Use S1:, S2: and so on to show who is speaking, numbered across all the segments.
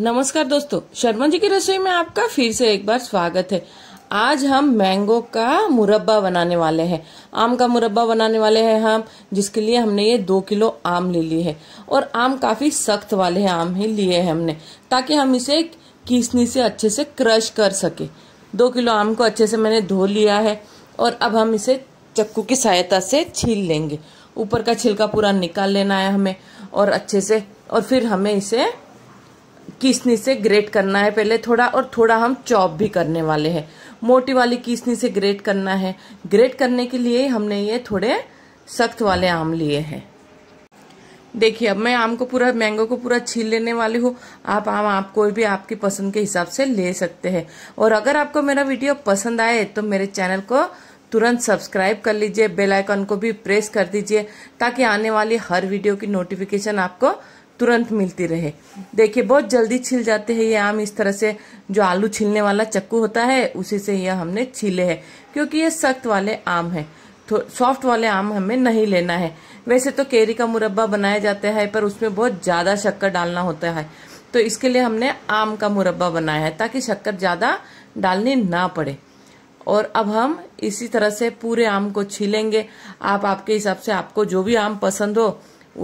S1: नमस्कार दोस्तों शर्मा जी की रसोई में आपका फिर से एक बार स्वागत है आज हम मैंगो का मुरब्बा बनाने वाले हैं आम का मुरब्बा बनाने वाले हैं हम जिसके लिए हमने ये दो किलो आम ले लिए है और आम काफ़ी सख्त वाले हैं आम ही लिए हैं हमने ताकि हम इसे किसनी से अच्छे से क्रश कर सके दो किलो आम को अच्छे से मैंने धो लिया है और अब हम इसे चक्कू की सहायता से छील लेंगे ऊपर का छिलका पूरा निकाल लेना है हमें और अच्छे से और फिर हमें इसे किसनी से ग्रेट करना है पहले थोड़ा और थोड़ा हम चॉप भी करने वाले हैं मोटी वाली किसनी से ग्रेट करना है ग्रेट करने के लिए हमने ये थोड़े सख्त वाले आम लिए हैं देखिए अब मैं आम को पूरा मैंगो को पूरा छील लेने वाली हूँ आप आम आप कोई भी आपकी पसंद के हिसाब से ले सकते हैं और अगर आपको मेरा वीडियो पसंद आए तो मेरे चैनल को तुरंत सब्सक्राइब कर लीजिए बेल आइकन को भी प्रेस कर दीजिए ताकि आने वाली हर वीडियो की नोटिफिकेशन आपको तुरंत मिलती रहे देखिए बहुत जल्दी छिल जाते हैं ये आम इस तरह से जो आलू छिलने वाला चक्कू होता है उसी से यह हमने छीले हैं क्योंकि ये सख्त वाले आम है तो सॉफ्ट वाले आम हमें नहीं लेना है वैसे तो केरी का मुरब्बा बनाया जाता है पर उसमें बहुत ज़्यादा शक्कर डालना होता है तो इसके लिए हमने आम का मुरब्बा बनाया है ताकि शक्कर ज़्यादा डालनी ना पड़े और अब हम इसी तरह से पूरे आम को छीलेंगे आप आपके हिसाब से आपको जो भी आम पसंद हो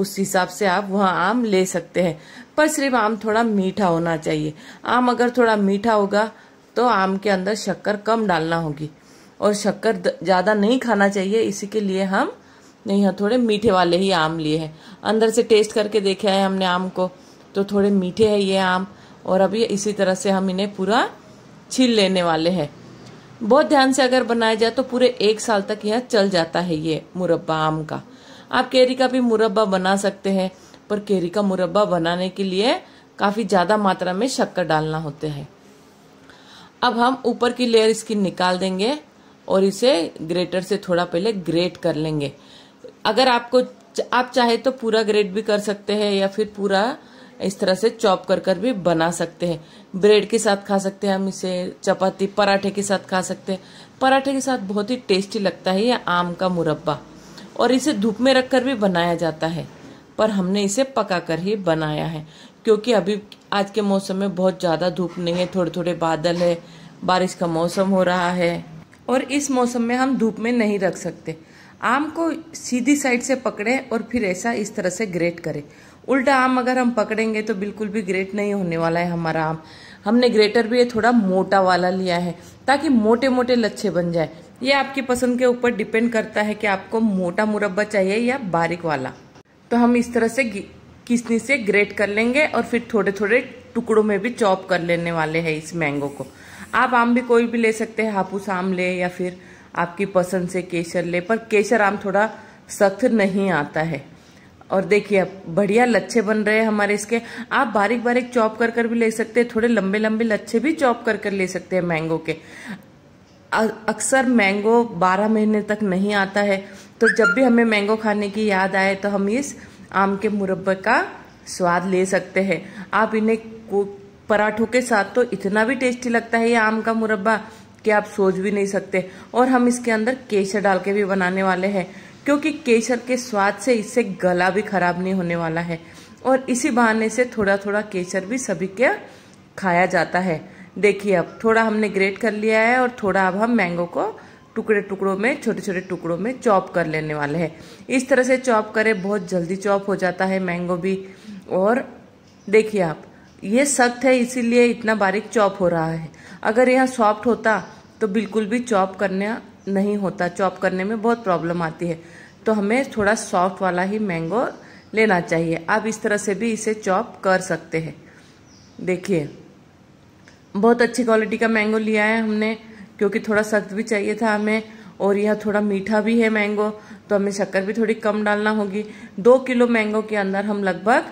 S1: उस हिसाब से आप वह आम ले सकते हैं पर सिर्फ आम थोड़ा मीठा होना चाहिए आम अगर थोड़ा मीठा होगा तो आम के अंदर शक्कर कम डालना होगी और शक्कर ज़्यादा नहीं खाना चाहिए इसी के लिए हम हाँ थोड़े मीठे वाले ही आम लिए हैं अंदर से टेस्ट करके देखा है हमने आम को तो थोड़े मीठे हैं ये आम और अभी इसी तरह से हम इन्हें पूरा छील लेने वाले हैं बहुत ध्यान से अगर बनाया जाए तो पूरे एक साल तक यह चल जाता है ये मुरब्बा आम का आप केरी का भी मुरब्बा बना सकते हैं पर केरी का मुरब्बा बनाने के लिए काफ़ी ज़्यादा मात्रा में शक्कर डालना होते हैं अब हम ऊपर की लेयर इसकी निकाल देंगे और इसे ग्रेटर से थोड़ा पहले ग्रेट कर लेंगे अगर आपको आप चाहे तो पूरा ग्रेट भी कर सकते हैं या फिर पूरा इस तरह से चॉप कर कर भी बना सकते हैं ब्रेड के साथ खा सकते हैं हम इसे चपाती पराठे के साथ खा सकते हैं पराठे के साथ बहुत ही टेस्टी लगता है ये आम का मुरब्बा और इसे धूप में रखकर भी बनाया जाता है पर हमने इसे पकाकर ही बनाया है क्योंकि अभी आज के मौसम में बहुत ज़्यादा धूप नहीं है थोड़े थोड़े बादल है बारिश का मौसम हो रहा है और इस मौसम में हम धूप में नहीं रख सकते आम को सीधी साइड से पकड़ें और फिर ऐसा इस तरह से ग्रेट करें उल्टा आम अगर हम पकड़ेंगे तो बिल्कुल भी ग्रेट नहीं होने वाला है हमारा आम हमने ग्रेटर भी ये थोड़ा मोटा वाला लिया है ताकि मोटे मोटे लच्छे बन जाए ये आपकी पसंद के ऊपर डिपेंड करता है कि आपको मोटा मुरब्बा चाहिए या बारीक वाला तो हम इस तरह से किसनी से ग्रेट कर लेंगे और फिर थोड़े थोड़े टुकड़ों में भी चॉप कर लेने वाले हैं इस मैंगो को आप आम भी कोई भी ले सकते हैं हापूस आम ले या फिर आपकी पसंद से केसर ले पर केसर आम थोड़ा सख्त नहीं आता है और देखिए अब बढ़िया लच्छे बन रहे हैं हमारे इसके आप बारीक बारीक चॉप कर कर भी ले सकते हैं थोड़े लंबे लंबे लच्छे भी चॉप कर कर ले सकते हैं मैंगो के अक्सर मैंगो 12 महीने तक नहीं आता है तो जब भी हमें मैंगो खाने की याद आए तो हम इस आम के मुरब्बे का स्वाद ले सकते हैं आप इन्हें पराठों के साथ तो इतना भी टेस्टी लगता है ये आम का मुरब्बा कि आप सोच भी नहीं सकते और हम इसके अंदर केसर डाल के भी बनाने वाले हैं क्योंकि केसर के स्वाद से इससे गला भी खराब नहीं होने वाला है और इसी बहाने से थोड़ा थोड़ा केसर भी सभी के खाया जाता है देखिए अब थोड़ा हमने ग्रेट कर लिया है और थोड़ा अब हम मैंगो को टुकड़े टुकड़ों में छोटे छोटे टुकड़ों में चॉप कर लेने वाले हैं इस तरह से चॉप करें बहुत जल्दी चॉप हो जाता है मैंगो भी और देखिए आप ये सख्त है इसीलिए इतना बारीक चॉप हो रहा है अगर यह सॉफ्ट होता तो बिल्कुल भी चॉप करना नहीं होता चॉप करने में बहुत प्रॉब्लम आती है तो हमें थोड़ा सॉफ्ट वाला ही मैंगो लेना चाहिए आप इस तरह से भी इसे चॉप कर सकते हैं देखिए बहुत अच्छी क्वालिटी का मैंगो लिया है हमने क्योंकि थोड़ा सख्त भी चाहिए था हमें और यह थोड़ा मीठा भी है मैंगो तो हमें शक्कर भी थोड़ी कम डालना होगी दो किलो मैंगो के अंदर हम लगभग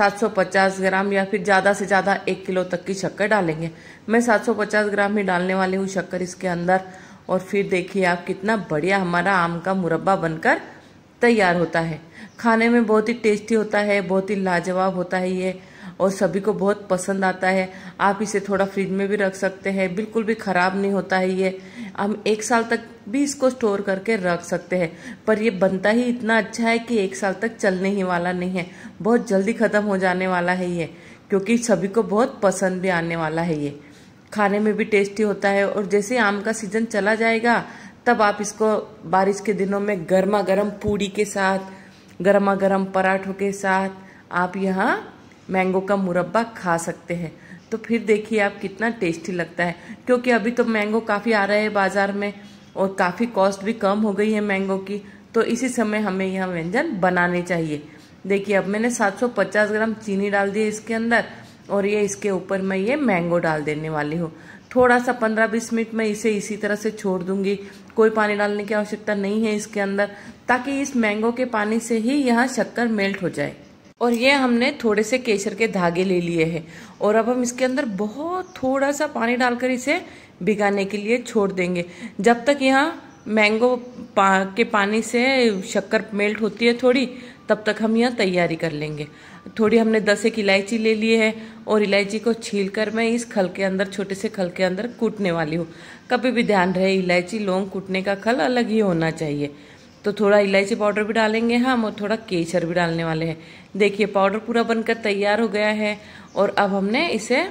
S1: 750 ग्राम या फिर ज़्यादा से ज़्यादा एक किलो तक की शक्कर डालेंगे मैं 750 ग्राम ही डालने वाली हूँ शक्कर इसके अंदर और फिर देखिए आप कितना बढ़िया हमारा आम का मुरब्बा बनकर तैयार होता है खाने में बहुत ही टेस्टी होता है बहुत ही लाजवाब होता है ये और सभी को बहुत पसंद आता है आप इसे थोड़ा फ्रिज में भी रख सकते हैं बिल्कुल भी ख़राब नहीं होता है ये हम एक साल तक भी इसको स्टोर करके रख सकते हैं पर ये बनता ही इतना अच्छा है कि एक साल तक चलने ही वाला नहीं है बहुत जल्दी ख़त्म हो जाने वाला है ये क्योंकि सभी को बहुत पसंद भी आने वाला है ये खाने में भी टेस्टी होता है और जैसे आम का सीज़न चला जाएगा तब आप इसको बारिश के दिनों में गर्मा गर्म पूड़ी के साथ गर्मा गर्म पराठों के साथ आप यहाँ मैंगो का मुरब्बा खा सकते हैं तो फिर देखिए आप कितना टेस्टी लगता है क्योंकि अभी तो मैंगो काफ़ी आ रहे हैं बाज़ार में और काफ़ी कॉस्ट भी कम हो गई है मैंगो की तो इसी समय हमें यह व्यंजन बनाने चाहिए देखिए अब मैंने 750 ग्राम चीनी डाल दी है इसके अंदर और ये इसके ऊपर मैं ये मैंगो डाल देने वाली हूँ थोड़ा सा पंद्रह बीस मिनट में इसे इसी तरह से छोड़ दूंगी कोई पानी डालने की आवश्यकता नहीं है इसके अंदर ताकि इस मैंगो के पानी से ही यह शक्कर मेल्ट हो जाए और ये हमने थोड़े से केसर के धागे ले लिए हैं और अब हम इसके अंदर बहुत थोड़ा सा पानी डालकर इसे भिगाने के लिए छोड़ देंगे जब तक यहाँ मैंगो पा, के पानी से शक्कर मेल्ट होती है थोड़ी तब तक हम यह तैयारी कर लेंगे थोड़ी हमने दस एक इलायची ले ली है और इलायची को छील कर मैं इस खल के अंदर छोटे से खल के अंदर कूटने वाली हूँ कभी भी ध्यान रहे इलायची लौंग कूटने का खल अलग ही होना चाहिए तो थोड़ा इलायची पाउडर भी डालेंगे हम और थोड़ा केसर भी डालने वाले हैं देखिए पाउडर पूरा बनकर तैयार हो गया है और अब हमने इसे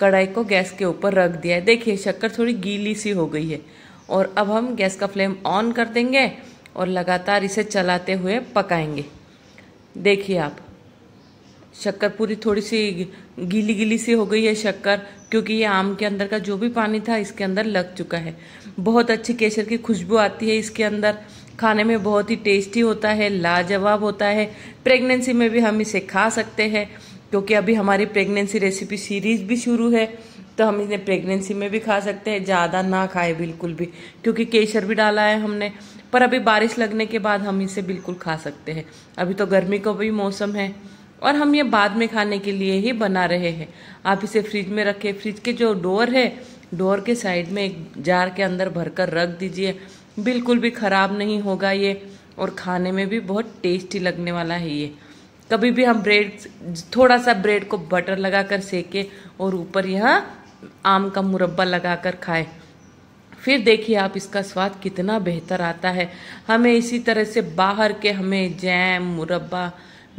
S1: कढ़ाई को गैस के ऊपर रख दिया है देखिए शक्कर थोड़ी गीली सी हो गई है और अब हम गैस का फ्लेम ऑन कर देंगे और लगातार इसे चलाते हुए पकाएंगे देखिए आप शक्कर पूरी थोड़ी सी गीली गीली सी हो गई है शक्कर क्योंकि ये आम के अंदर का जो भी पानी था इसके अंदर लग चुका है बहुत अच्छी केसर की खुशबू आती है इसके अंदर खाने में बहुत ही टेस्टी होता है लाजवाब होता है प्रेगनेंसी में भी हम इसे खा सकते हैं क्योंकि अभी हमारी प्रेगनेंसी रेसिपी सीरीज भी शुरू है तो हम इसे प्रेगनेंसी में भी खा सकते हैं ज़्यादा ना खाए बिल्कुल भी क्योंकि केसर भी डाला है हमने पर अभी बारिश लगने के बाद हम इसे बिल्कुल खा सकते हैं अभी तो गर्मी का भी मौसम है और हम ये बाद में खाने के लिए ही बना रहे हैं आप इसे फ्रिज में रखें फ्रिज के जो डोर है डोर के साइड में एक जार के अंदर भरकर रख दीजिए बिल्कुल भी ख़राब नहीं होगा ये और खाने में भी बहुत टेस्टी लगने वाला है ये कभी भी हम ब्रेड थोड़ा सा ब्रेड को बटर लगा कर सेके और ऊपर यहाँ आम का मुरब्बा लगा कर खाएं फिर देखिए आप इसका स्वाद कितना बेहतर आता है हमें इसी तरह से बाहर के हमें जैम मुरब्बा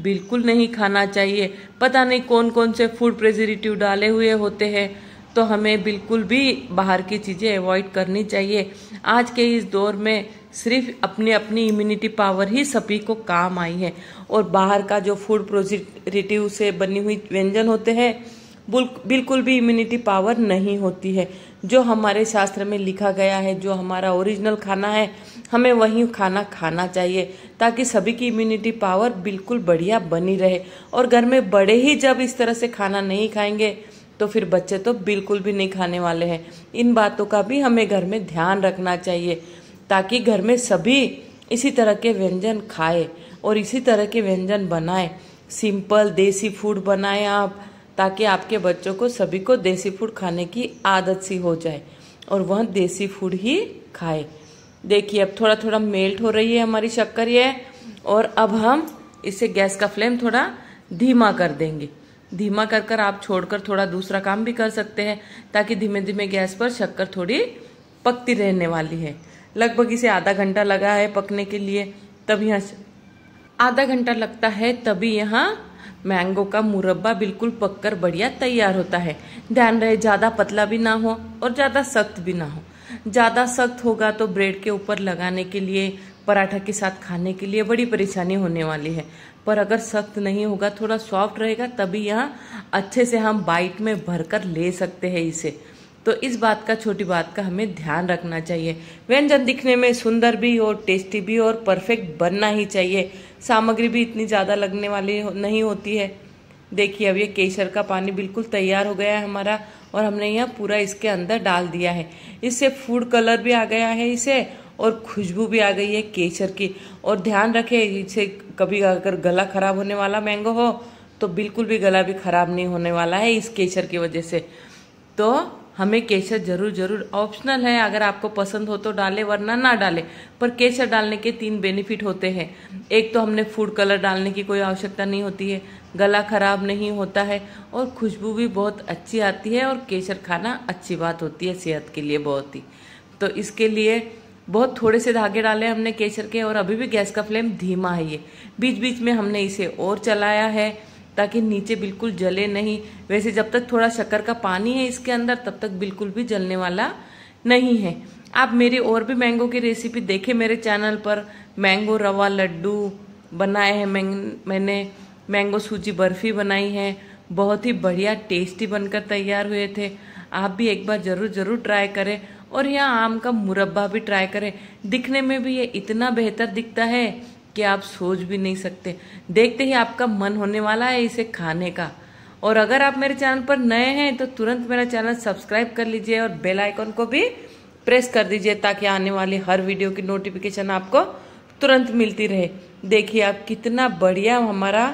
S1: बिल्कुल नहीं खाना चाहिए पता नहीं कौन कौन से फूड प्रेजरेटिव डाले हुए होते हैं तो हमें बिल्कुल भी बाहर की चीज़ें अवॉइड करनी चाहिए आज के इस दौर में सिर्फ अपनी अपनी इम्यूनिटी पावर ही सभी को काम आई है और बाहर का जो फूड प्रोजिटिव से बनी हुई व्यंजन होते हैं बिल्कुल भी इम्यूनिटी पावर नहीं होती है जो हमारे शास्त्र में लिखा गया है जो हमारा ओरिजिनल खाना है हमें वही खाना खाना चाहिए ताकि सभी की इम्यूनिटी पावर बिल्कुल बढ़िया बनी रहे और घर में बड़े ही जब इस तरह से खाना नहीं खाएंगे तो फिर बच्चे तो बिल्कुल भी नहीं खाने वाले हैं इन बातों का भी हमें घर में ध्यान रखना चाहिए ताकि घर में सभी इसी तरह के व्यंजन खाए और इसी तरह के व्यंजन बनाए सिंपल देसी फूड बनाए आप ताकि आपके बच्चों को सभी को देसी फूड खाने की आदत सी हो जाए और वह देसी फूड ही खाए देखिए अब थोड़ा थोड़ा मेल्ट हो रही है हमारी शक्कर ये और अब हम इसे गैस का फ्लेम थोड़ा धीमा कर देंगे धीमा कर कर आप छोड़कर थोड़ा दूसरा काम भी कर सकते हैं ताकि धीमे धीमे गैस पर शक्कर थोड़ी पकती रहने वाली है लगभग इसे आधा घंटा लगा है पकने के लिए तब यहाँ आधा घंटा लगता है तभी यहाँ मैंगो का मुरब्बा बिल्कुल पककर बढ़िया तैयार होता है ध्यान रहे ज़्यादा पतला भी ना हो और ज़्यादा सख्त भी ना हो ज़्यादा सख्त होगा तो ब्रेड के ऊपर लगाने के लिए पराठा के साथ खाने के लिए बड़ी परेशानी होने वाली है पर अगर सख्त नहीं होगा थोड़ा सॉफ्ट रहेगा तभी यहाँ अच्छे से हम बाइट में भरकर ले सकते हैं इसे तो इस बात का छोटी बात का हमें ध्यान रखना चाहिए व्यंजन दिखने में सुंदर भी और टेस्टी भी और परफेक्ट बनना ही चाहिए सामग्री भी इतनी ज़्यादा लगने वाली नहीं होती है देखिए अब ये केसर का पानी बिल्कुल तैयार हो गया है हमारा और हमने यह पूरा इसके अंदर डाल दिया है इससे फूड कलर भी आ गया है इसे और खुशबू भी आ गई है केसर की और ध्यान रखें इसे कभी अगर गला ख़राब होने वाला मैंगो हो तो बिल्कुल भी गला भी ख़राब नहीं होने वाला है इस केसर की वजह से तो हमें केसर जरूर जरूर ऑप्शनल है अगर आपको पसंद हो तो डालें वरना ना डालें पर केसर डालने के तीन बेनिफिट होते हैं एक तो हमने फूड कलर डालने की कोई आवश्यकता नहीं होती है गला ख़राब नहीं होता है और खुशबू भी बहुत अच्छी आती है और केसर खाना अच्छी बात होती है सेहत के लिए बहुत ही तो इसके लिए बहुत थोड़े से धागे डाले हमने केसर के और अभी भी गैस का फ्लेम धीमा है ये बीच बीच में हमने इसे और चलाया है ताकि नीचे बिल्कुल जले नहीं वैसे जब तक थोड़ा शक्कर का पानी है इसके अंदर तब तक बिल्कुल भी जलने वाला नहीं है आप मेरी और भी मैंगो की रेसिपी देखें मेरे चैनल पर मैंगो रवा लड्डू बनाए हैं मैंने मैंगो सूजी बर्फ़ी बनाई है बहुत ही बढ़िया टेस्टी बनकर तैयार हुए थे आप भी एक बार ज़रूर ज़रूर ट्राई करें और यहाँ आम का मुरब्बा भी ट्राई करें दिखने में भी ये इतना बेहतर दिखता है कि आप सोच भी नहीं सकते देखते ही आपका मन होने वाला है इसे खाने का और अगर आप मेरे चैनल पर नए हैं तो तुरंत मेरा चैनल सब्सक्राइब कर लीजिए और बेल आइकन को भी प्रेस कर दीजिए ताकि आने वाली हर वीडियो की नोटिफिकेशन आपको तुरंत मिलती रहे देखिए आप कितना बढ़िया हमारा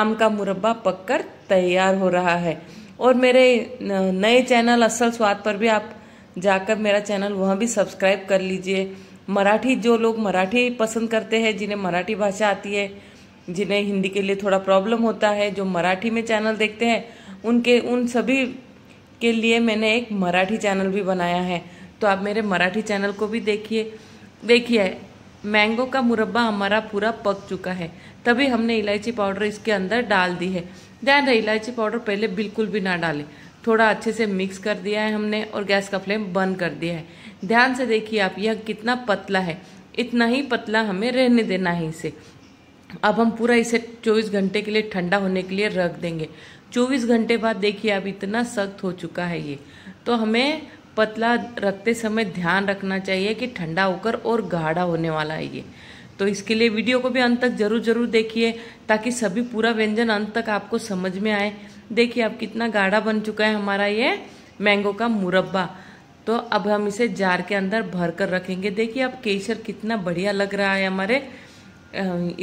S1: आम का मुरब्बा पककर तैयार हो रहा है और मेरे नए चैनल असल स्वाद पर भी आप जाकर मेरा चैनल वहाँ भी सब्सक्राइब कर लीजिए मराठी जो लोग मराठी पसंद करते हैं जिन्हें मराठी भाषा आती है जिन्हें हिंदी के लिए थोड़ा प्रॉब्लम होता है जो मराठी में चैनल देखते हैं उनके उन सभी के लिए मैंने एक मराठी चैनल भी बनाया है तो आप मेरे मराठी चैनल को भी देखिए देखिए मैंगो का मुरब्बा हमारा पूरा पक चुका है तभी हमने इलायची पाउडर इसके अंदर डाल दी है ध्यान रहे इलायची पाउडर पहले बिल्कुल भी ना डालें थोड़ा अच्छे से मिक्स कर दिया है हमने और गैस का फ्लेम बंद कर दिया है ध्यान से देखिए आप यह कितना पतला है इतना ही पतला हमें रहने देना है इसे अब हम पूरा इसे 24 घंटे के लिए ठंडा होने के लिए रख देंगे 24 घंटे बाद देखिए अब इतना सख्त हो चुका है ये तो हमें पतला रखते समय ध्यान रखना चाहिए कि ठंडा होकर और गाढ़ा होने वाला है ये तो इसके लिए वीडियो को भी अंत तक जरूर जरूर देखिए ताकि सभी पूरा व्यंजन अंत तक आपको समझ में आए देखिए अब कितना गाढ़ा बन चुका है हमारा ये मैंगो का मुरब्बा तो अब हम इसे जार के अंदर भर कर रखेंगे देखिए अब केसर कितना बढ़िया लग रहा है हमारे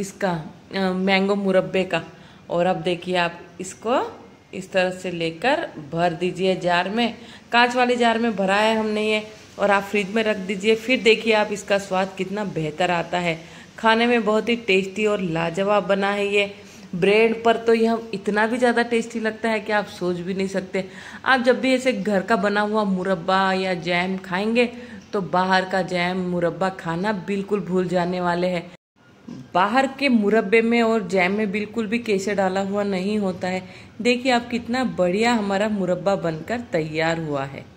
S1: इसका मैंगो मुरब्बे का और अब देखिए आप इसको इस तरह से लेकर भर दीजिए जार में कांच वाले जार में भरा है हमने ये और आप फ्रिज में रख दीजिए फिर देखिए आप इसका स्वाद कितना बेहतर आता है खाने में बहुत ही टेस्टी और लाजवाब बना है ये ब्रेड पर तो यह इतना भी ज़्यादा टेस्टी लगता है कि आप सोच भी नहीं सकते आप जब भी ऐसे घर का बना हुआ मुरब्बा या जैम खाएंगे तो बाहर का जैम मुरब्बा खाना बिल्कुल भूल जाने वाले हैं बाहर के मुरब्बे में और जैम में बिल्कुल भी केसर डाला हुआ नहीं होता है देखिए आप कितना बढ़िया हमारा मुरब्बा बनकर तैयार हुआ है